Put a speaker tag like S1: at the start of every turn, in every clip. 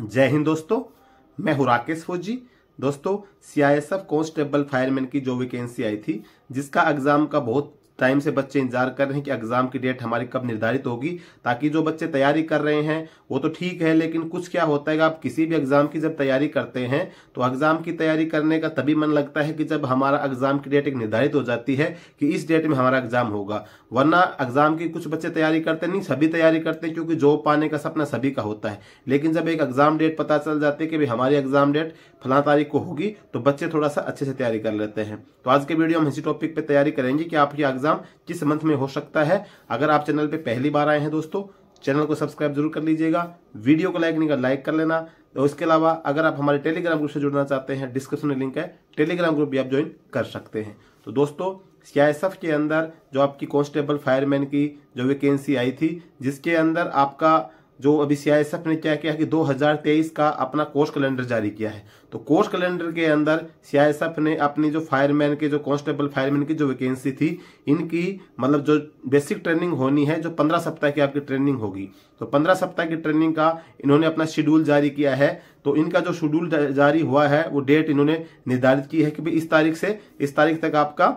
S1: जय हिंद दोस्तों मैं हूँ राकेश फौजी दोस्तों सीआईएसएफ कांस्टेबल फायरमैन की जो वैकेंसी आई थी जिसका एग्जाम का बहुत टाइम से बच्चे इंतजार कर रहे हैं कि एग्जाम की डेट हमारी कब निर्धारित होगी ताकि जो बच्चे तैयारी कर रहे हैं वो तो ठीक है लेकिन कुछ क्या होता है कि आप किसी भी एग्जाम की जब तैयारी करते हैं तो एग्जाम की तैयारी करने का तभी मन लगता है कि जब हमारा एग्जाम की डेट एक निर्धारित हो जाती है कि इस डेट में हमारा एग्जाम होगा वरना एग्जाम की कुछ बच्चे तैयारी करते नहीं सभी तैयारी करते हैं क्योंकि जॉब पाने का सपना सभी का होता है लेकिन जब एक एग्जाम डेट पता चल जाती है कि हमारी एग्जाम डेट फला तारीख को होगी तो बच्चे थोड़ा सा अच्छे से तैयारी कर लेते हैं तो आज के वीडियो हम इसी टॉपिक पर तैयारी करेंगे कि आपकी एग्जाम एग्जाम किस मंथ में हो सकता है अगर आप चैनल पे पहली बार आए हैं दोस्तों चैनल को सब्सक्राइब जरूर कर लीजिएगा वीडियो को लाइक नहीं कर लाइक कर लेना तो इसके अलावा अगर आप हमारे टेलीग्राम ग्रुप से जुड़ना चाहते हैं डिस्क्रिप्शन में लिंक है टेलीग्राम ग्रुप भी आप ज्वाइन कर सकते हैं तो दोस्तों सीआईएसएफ के अंदर जो आपकी कॉन्स्टेबल फायरमैन की जो वैकेंसी आई थी जिसके अंदर आपका जो अभी सीआईएसएफ ने क्या किया कि 2023 का अपना कोर्स कैलेंडर जारी किया है तो कोर्स कैलेंडर के अंदर सीआईएसएफ ने अपनी जो फायरमैन के जो कांस्टेबल फायरमैन की जो वैकेंसी थी इनकी मतलब जो बेसिक ट्रेनिंग होनी है जो 15 सप्ताह की आपकी ट्रेनिंग होगी तो 15 सप्ताह की ट्रेनिंग का इन्होंने अपना शेड्यूल जारी किया है तो इनका जो शेड्यूल जारी हुआ है वो डेट इन्होंने निर्धारित की है कि भाई इस तारीख से इस तारीख तक आपका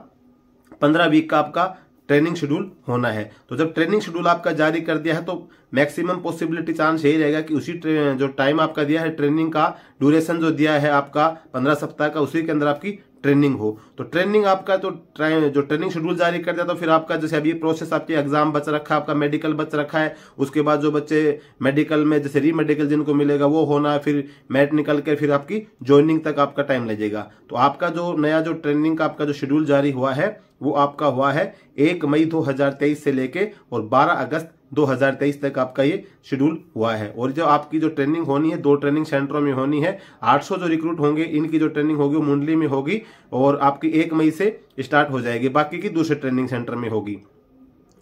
S1: पंद्रह वीक का आपका ट्रेनिंग शेड्यूल होना है तो जब ट्रेनिंग शेड्यूल आपका जारी कर दिया है तो मैक्सिमम पॉसिबिलिटी चांस यही रहेगा कि उसी जो टाइम आपका दिया है ट्रेनिंग का ड्यूरेशन जो दिया है आपका पंद्रह सप्ताह का उसी के अंदर आपकी ट्रेनिंग हो तो ट्रेनिंग आपका तो जो ट्रेनिंग शेड्यूल जारी कर दिया तो फिर आपका जैसे अभी प्रोसेस आपके एग्जाम बच रखा है आपका मेडिकल बच रखा है उसके बाद जो बच्चे मेडिकल में जैसे री मेडिकल जिनको मिलेगा वो होना है फिर मेट निकल के फिर आपकी ज्वाइनिंग तक आपका टाइम लगेगा तो आपका जो नया जो ट्रेनिंग का आपका जो शेड्यूल जारी हुआ है वो आपका हुआ है एक मई दो से लेके और बारह अगस्त 2023 तक आपका ये शेड्यूल हुआ है और जो आपकी जो ट्रेनिंग होनी है दो ट्रेनिंग सेंटरों में होनी है 800 जो रिक्रूट होंगे इनकी जो ट्रेनिंग होगी वो मुंडली में होगी और आपकी एक मई से स्टार्ट हो जाएगी बाकी की दूसरे ट्रेनिंग सेंटर में होगी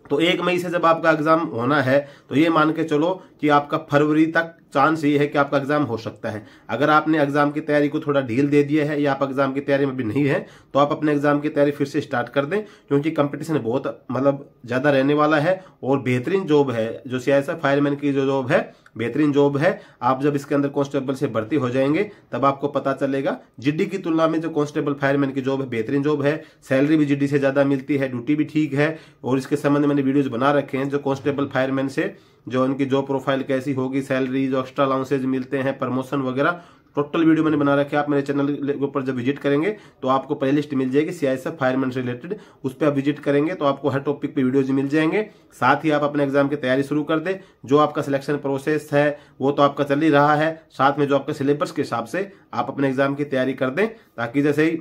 S1: तो एक मई से जब आपका एग्जाम होना है तो ये मान के चलो कि आपका फरवरी तक चांस ये है कि आपका एग्जाम हो सकता है अगर आपने एग्जाम की तैयारी को थोड़ा ढील दे दिया है या आप एग्जाम की तैयारी में भी नहीं है तो आप अपने एग्जाम की तैयारी फिर से स्टार्ट कर दें क्योंकि कंपटीशन बहुत मतलब ज़्यादा रहने वाला है और बेहतरीन जॉब है जो सी फायरमैन की जो जॉब है बेहतरीन जॉब है आप जब इसके अंदर कांस्टेबल से भर्ती हो जाएंगे तब आपको पता चलेगा जिडी की तुलना में जो कांस्टेबल फायरमैन की जॉब है बेहतरीन जॉब है सैलरी भी जिड्डी से ज़्यादा मिलती है ड्यूटी भी ठीक है और इसके संबंध मैंने वीडियोज बना रखे हैं जो कांस्टेबल फायरमैन से जो उनकी जॉब प्रोफाइल कैसी होगी सैलरीज एक्स्ट्रा अलाउंसेज मिलते हैं प्रमोशन वगैरह टोटल वीडियो मैंने बना रखे आप मेरे चैनल के ऊपर जब विजिट करेंगे तो आपको प्ले लिस्ट मिल जाएगी सीआईएसएफ फायरमैन से रिलेटेड उस पर आप विजिट करेंगे तो आपको हर टॉपिक पे वीडियोज मिल जाएंगे साथ ही आप अपने एग्जाम की तैयारी शुरू कर दें जो आपका सिलेक्शन प्रोसेस है वो तो आपका चल ही रहा है साथ में जो आपके सिलेबस के हिसाब से आप अपने एग्जाम की तैयारी कर दें ताकि जैसे ही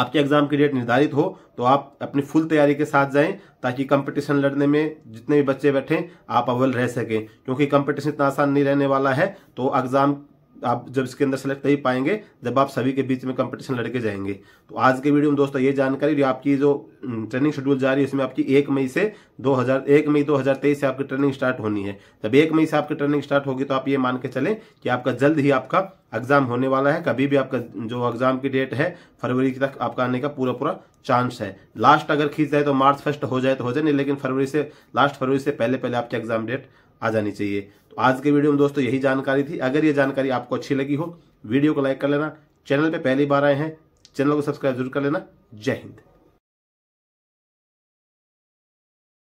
S1: आपके एग्जाम की डेट निर्धारित हो तो आप अपनी फुल तैयारी के साथ जाएं ताकि कंपटीशन लड़ने में जितने भी बच्चे बैठे आप अव्वल रह सकें क्योंकि कंपटीशन इतना आसान नहीं रहने वाला है तो एग्जाम आप जब इसके अंदर सेलेक्ट नहीं पाएंगे जब आप सभी के बीच में कंपटीशन लड़के जाएंगे तो आज के वीडियो में दोस्तों ये जानकारी आपकी जो ट्रेनिंग शेड्यूल रही है इसमें आपकी एक मई से दो हजार एक मई दो हजार तेईस से आपकी ट्रेनिंग स्टार्ट होनी है जब एक मई से आपकी ट्रेनिंग स्टार्ट होगी तो आप ये मान के चले कि आपका जल्द ही आपका एग्जाम होने वाला है कभी भी आपका जो एग्जाम की डेट है फरवरी तक आपका आने का पूरा पूरा चांस है लास्ट अगर खींच जाए तो मार्च फर्स्ट हो जाए तो हो जाए नहीं लेकिन फरवरी से लास्ट फरवरी से पहले पहले आपकी एग्जाम डेट आ जानी चाहिए तो आज के वीडियो में दोस्तों यही जानकारी थी अगर ये जानकारी आपको अच्छी लगी हो वीडियो को लाइक कर लेना चैनल पर पहली बार आए हैं चैनल को सब्सक्राइब जरूर कर लेना जय हिंद